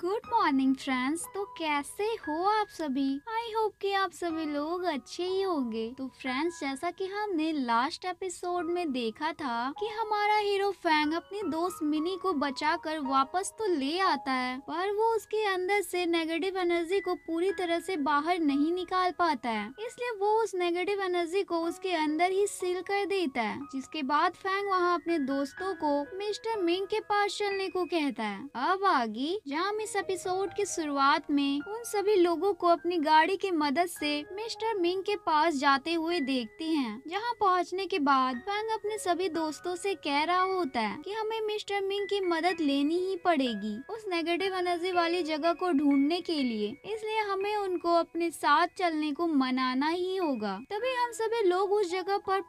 Good morning friends तो कैसे हो आप सभी आई होप कि आप सभी लोग अच्छे ही होंगे तो फ्रेंड्स जैसा कि हमने लास्ट एपिसोड में देखा था कि हमारा हीरो फैंग अपनी दोस्त मिनी को बचाकर वापस तो ले आता है पर वो उसके अंदर से नेगेटिव एनर्जी को पूरी तरह से बाहर नहीं निकाल पाता है इसलिए वो उस नेगेटिव एनर्जी को उसके अंदर ही सील कर देता है जिसके बाद फैंग वहाँ अपने दोस्तों को मिस्टर मिंग के पास चलने को कहता है अब आगे जहाँ इस एपिसोड की शुरुआत में उन सभी लोगों को अपनी गाड़ी की मदद से मिस्टर मिंग के पास जाते हुए देखते हैं जहां पहुंचने के बाद फैंग अपने सभी दोस्तों से कह रहा होता है कि हमें मिस्टर मिंग की मदद लेनी ही पड़ेगी उस नेगेटिव एनर्जी वाली जगह को ढूंढने के लिए इसलिए हमें उनको अपने साथ चलने को मनाना ही होगा तभी हम सभी लोग उस जगह पर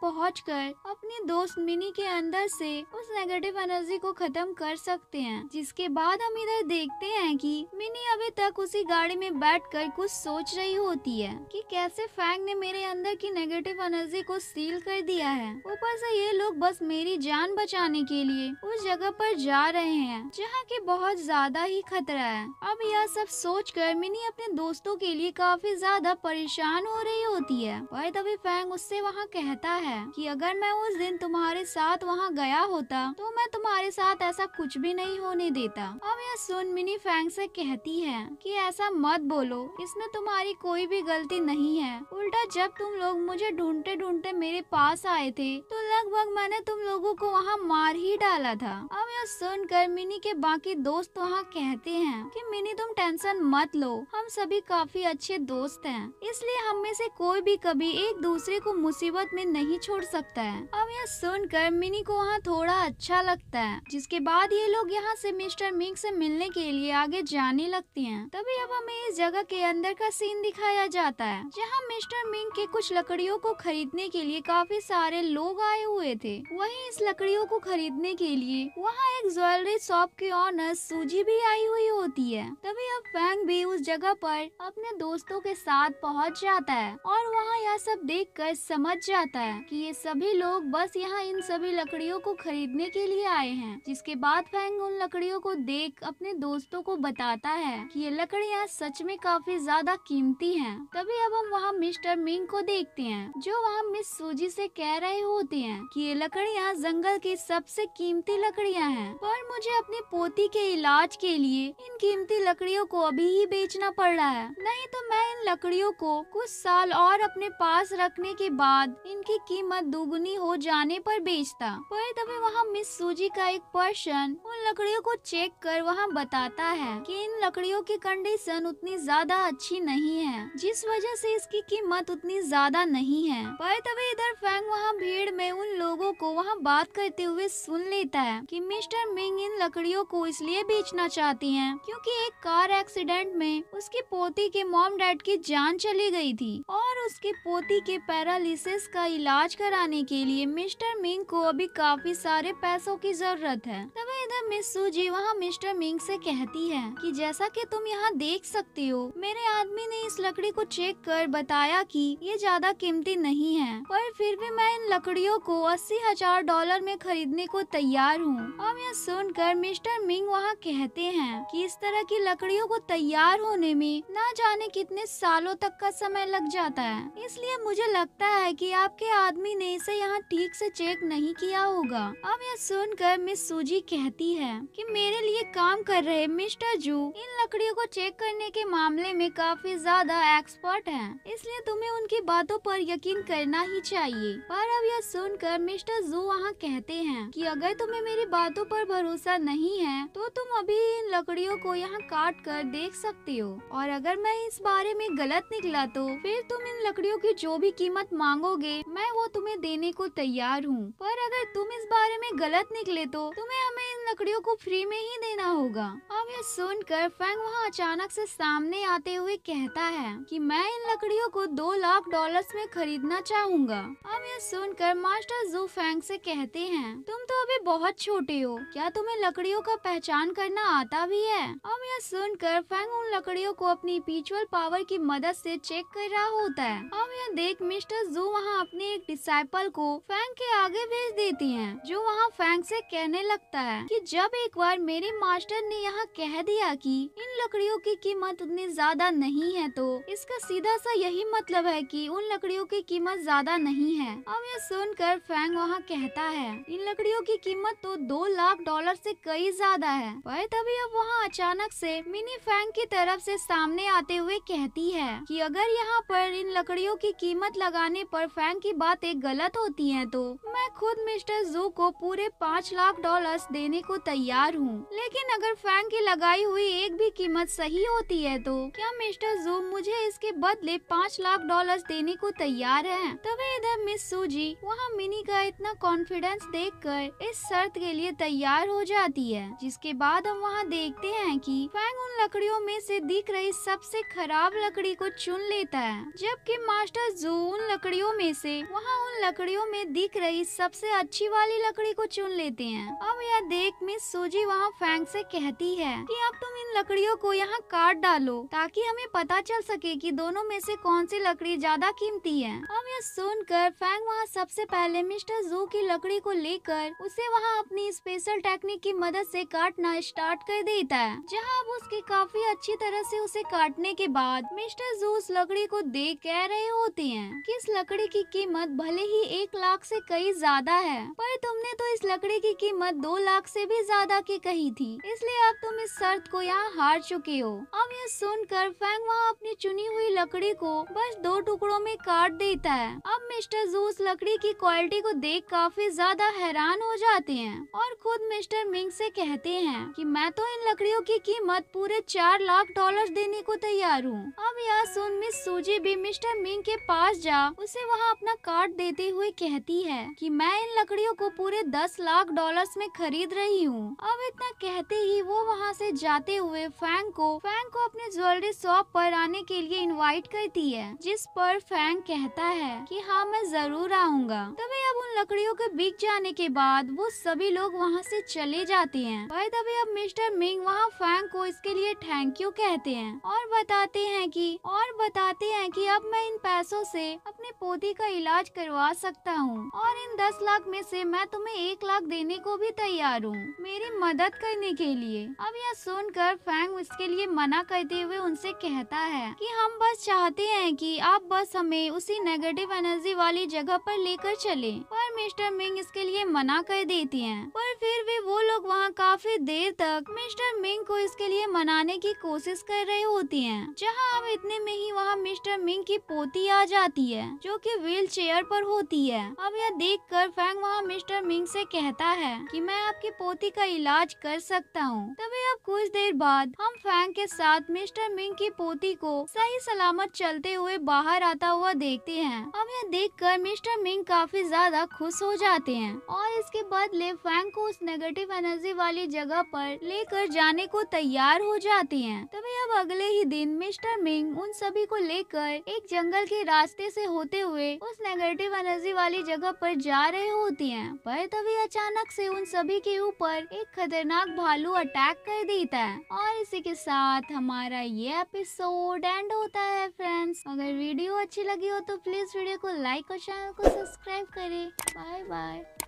कर अपने दोस्त मिनी के अंदर से उस नेगेटिव एनर्जी को खत्म कर सकते हैं जिसके बाद हम इधर देखते हैं हैं कि मिनी अभी तक उसी गाड़ी में बैठकर कुछ सोच रही होती है कि कैसे फैंग ने मेरे अंदर की नेगेटिव एनर्जी को सील कर दिया है ऊपर से ये लोग बस मेरी जान बचाने के लिए उस जगह पर जा रहे हैं जहाँ की बहुत ज्यादा ही खतरा है अब यह सब सोच कर मिनी अपने दोस्तों के लिए काफी ज्यादा परेशान हो रही होती है वही तभी फैंग उससे वहाँ कहता है कि अगर मैं उस दिन तुम्हारे साथ वहाँ गया होता तो मैं तुम्हारे साथ ऐसा कुछ भी नहीं होने देता अब यह सुन मिनी फैंग फैंग से कहती है कि ऐसा मत बोलो इसमें तुम्हारी कोई भी गलती नहीं है उल्टा जब तुम लोग मुझे ढूंढते ढूंढते मेरे पास आए थे तो लगभग मैंने तुम लोगों को वहाँ मार ही डाला था अब यह सुनकर मिनी के बाकी दोस्त वहाँ कहते हैं कि मिनी तुम टेंशन मत लो हम सभी काफी अच्छे दोस्त हैं इसलिए हम में से कोई भी कभी एक दूसरे को मुसीबत में नहीं छोड़ सकता है अब यह सुनकर मिनी को वहाँ थोड़ा अच्छा लगता है जिसके बाद ये लोग यहाँ से मिस्टर मिंग से मिलने के लिए आगे जाने लगती हैं। तभी अब हमें इस जगह के अंदर का सीन दिखाया जाता है जहाँ मिस्टर मिंग के कुछ लकड़ियों को खरीदने के लिए काफी सारे लोग आए हुए थे वहीं इस लकड़ियों को खरीदने के लिए वहाँ एक ज्वेलरी शॉप के ऑनर सूजी भी आई हुई होती है तभी अब फैंग भी उस जगह पर अपने दोस्तों के साथ पहुँच जाता है और वहाँ यह सब देख कर समझ जाता है कि ये सभी लोग बस यहाँ इन सभी लकड़ियों को खरीदने के लिए आए हैं जिसके बाद फैंग उन लकड़ियों को देख अपने दोस्तों को बताता है की ये लकड़ियाँ सच में काफी ज्यादा कीमती हैं। तभी अब हम वहाँ मिस्टर मिंग को देखते हैं जो वहाँ मिस सूजी से कह रहे होते हैं हैं कि ये लकड़ियाँ जंगल की सबसे कीमती लकड़ियाँ हैं पर मुझे अपनी पोती के इलाज के लिए इन कीमती लकड़ियों को अभी ही बेचना पड़ रहा है नहीं तो मैं इन लकड़ियों को कुछ साल और अपने पास रखने के बाद इनकी कीमत दोगुनी हो जाने पर बेचता पर तभी वहाँ मिस सूजी का एक पर्सन उन लकड़ियों को चेक कर वहाँ बताता है कि इन लकड़ियों की कंडीशन उतनी ज्यादा अच्छी नहीं है जिस वजह से इसकी कीमत उतनी ज्यादा नहीं है पर तभी इधर फैंग वहाँ भीड़ में उन उन लोगों को वहाँ बात करते हुए सुन लेता है कि मिस्टर मिंग इन लकड़ियों को इसलिए बेचना चाहती हैं क्योंकि एक कार एक्सीडेंट में उसकी पोती के मॉम डैड की जान चली गई थी और उसके पोती के पैरालिसिस का इलाज कराने के लिए मिस्टर मिंग को अभी काफी सारे पैसों की जरूरत है तब इधर मिस सूजी वहाँ मिस्टर मिंग ऐसी कहती है की जैसा की तुम यहाँ देख सकती हो मेरे आदमी ने इस लकड़ी को चेक कर बताया की ये ज्यादा कीमती नहीं है पर फिर भी मैं इन लकड़ियों को अस्सी हजार डॉलर में खरीदने को तैयार हूँ अब यह सुनकर मिस्टर मिंग वहाँ कहते हैं कि इस तरह की लकड़ियों को तैयार होने में न जाने कितने सालों तक का समय लग जाता है इसलिए मुझे लगता है कि आपके आदमी ने इसे यहाँ ठीक से चेक नहीं किया होगा अब यह सुनकर मिस सूजी कहती है कि मेरे लिए काम कर रहे मिस्टर जू इन लकड़ियों को चेक करने के मामले में काफी ज्यादा एक्सपर्ट है इसलिए तुम्हें उनकी बातों पर यकीन करना ही चाहिए पर अब यह सुनकर सुनकर मिस्टर जू वहाँ कहते हैं कि अगर तुम्हें मेरी बातों पर भरोसा नहीं है तो तुम अभी इन लकड़ियों को यहाँ काट कर देख सकते हो और अगर मैं इस बारे में गलत निकला तो फिर तुम इन लकड़ियों की जो भी कीमत मांगोगे मैं वो तुम्हें देने को तैयार हूँ पर अगर तुम इस बारे में गलत निकले तो तुम्हें हमें लकड़ियों को फ्री में ही देना होगा अब यह सुनकर फैंग वहाँ अचानक से सामने आते हुए कहता है कि मैं इन लकड़ियों को दो लाख डॉलर्स में खरीदना चाहूँगा अब यह सुनकर मास्टर जू फैंग से कहते हैं तुम तो अभी बहुत छोटे हो क्या तुम्हें लकड़ियों का पहचान करना आता भी है अब यह सुनकर फैंग उन लकड़ियों को अपनी पीचुअल पावर की मदद से चेक कर रहा होता है अब यह देख मिस्टर जू वहाँ अपने एक डिसाइपल को फैंग के आगे भेज देती है जो वहाँ फैंग से कहने लगता है कि कि जब एक बार मेरे मास्टर ने यहाँ कह दिया कि इन लकड़ियों की कीमत उतनी ज्यादा नहीं है तो इसका सीधा सा यही मतलब है कि उन लकड़ियों की कीमत ज्यादा नहीं है अब यह सुनकर फैंग वहाँ कहता है इन लकड़ियों की कीमत तो दो लाख डॉलर से कई ज्यादा है वह तभी अब वहाँ अचानक से मिनी फैंग की तरफ से सामने आते हुए कहती है कि अगर यहाँ पर इन लकड़ियों की कीमत लगाने पर फैंग की बातें गलत होती हैं तो मैं खुद मिस्टर जू को पूरे पाँच लाख डॉलर देने को तैयार हूँ लेकिन अगर फैंग की लगाई हुई एक भी कीमत सही होती है तो क्या मिस्टर जो मुझे इसके बदले पाँच लाख डॉलर्स देने को तैयार है तभी इधर मिस सूजी वहाँ मिनी का इतना कॉन्फिडेंस देखकर इस शर्त के लिए तैयार हो जाती है जिसके बाद हम वहाँ देखते हैं कि फैंग उन लकड़ियों में से दिख रही सबसे खराब लकड़ी को चुन लेता है जबकि मास्टर जू उन लकड़ियों में से वहाँ उन लकड़ियों में दिख रही सबसे अच्छी वाली लकड़ी को चुन लेते हैं अब यह देख में सूजी वहाँ फैंग से कहती है कि अब इन लकड़ियों को यहाँ काट डालो ताकि हमें पता चल सके कि दोनों में से कौन सी लकड़ी ज्यादा कीमती है अब यह सुनकर फैंग वहाँ सबसे पहले मिस्टर जू की लकड़ी को लेकर उसे वहाँ अपनी स्पेशल टेक्निक की मदद से काटना स्टार्ट कर देता है जहाँ अब उसके काफी अच्छी तरह से उसे काटने के बाद मिस्टर जू उस लकड़ी को देख कह रहे होते हैं कि इस लकड़ी की कीमत भले ही एक लाख से कई ज्यादा है पर तुमने तो इस लकड़ी की कीमत दो लाख से भी ज्यादा की कही थी इसलिए अब तुम इस शर्त को यहाँ हार चुके हो अब यह सुनकर फैंग वहाँ अपनी चुनी हुई लकड़ी को बस दो टुकड़ों में काट देता है अब मिस्टर जूस लकड़ी की क्वालिटी को देख काफी ज्यादा हैरान हो जाते हैं और खुद मिस्टर मिंग से कहते हैं कि मैं तो इन लकड़ियों की कीमत पूरे चार लाख डॉलर देने को तैयार हूँ अब यह सुन मिस सूजी भी मिस्टर मिंग के पास जा उसे वहाँ अपना कार्ड देते हुए कहती है की मैं इन लकड़ियों को पूरे दस लाख डॉलर में खरीद रही हूँ अब इतना कहते ही वो वहाँ से जाते हुए हुए फैंग को फैंग को अपने ज्वेलरी शॉप पर आने के लिए इनवाइट करती है जिस पर फैंग कहता है कि हाँ मैं जरूर आऊंगा तभी अब उन लकड़ियों के बिक जाने के बाद वो सभी लोग वहाँ से चले जाते हैं भाई तभी अब मिस्टर मिंग वहाँ फैंग को इसके लिए थैंक यू कहते हैं और बताते हैं की और बताते हैं की अब मैं इन पैसों ऐसी अपने पोती का इलाज करवा सकता हूँ और इन दस लाख में से मैं तुम्हें एक लाख देने को भी तैयार हूँ मेरी मदद करने के लिए अब यह सुनकर फैंग उसके लिए मना करते हुए उनसे कहता है कि हम बस चाहते हैं कि आप बस हमें उसी नेगेटिव एनर्जी वाली जगह पर लेकर चले मिस्टर मिंग इसके लिए मना कर देती हैं। पर फिर भी वो लोग वहाँ काफी देर तक मिस्टर मिंग को इसके लिए मनाने की कोशिश कर रहे होती है जहाँ अब इतने में ही वहाँ मिस्टर मिंग की पोती आ जाती है जो की व्हील चेयर पर होती है अब यह देख कर फैंग वहाँ मिस्टर मिंग से कहता है कि मैं आपकी पोती का इलाज कर सकता हूँ तभी अब कुछ देर बाद हम फैंग के साथ मिस्टर मिंग की पोती को सही सलामत चलते हुए बाहर आता हुआ देखते हैं अब यह देख कर मिस्टर मिंग काफी ज्यादा खुश सो जाते हैं और इसके बदले फैंग को उस नेगेटिव एनर्जी वाली जगह पर लेकर जाने को तैयार हो जाते हैं तभी अब अगले ही दिन मिस्टर मिंग उन सभी को लेकर एक जंगल के रास्ते से होते हुए उस नेगेटिव एनर्जी वाली जगह पर जा रहे होते हैं पर तभी अचानक से उन सभी के ऊपर एक खतरनाक भालू अटैक कर देता है और इसी के साथ हमारा ये एपिसोड एंड होता है फ्रेंड्स अगर वीडियो अच्छी लगी हो तो प्लीज वीडियो को लाइक और चैनल को सब्सक्राइब करें Bye bye.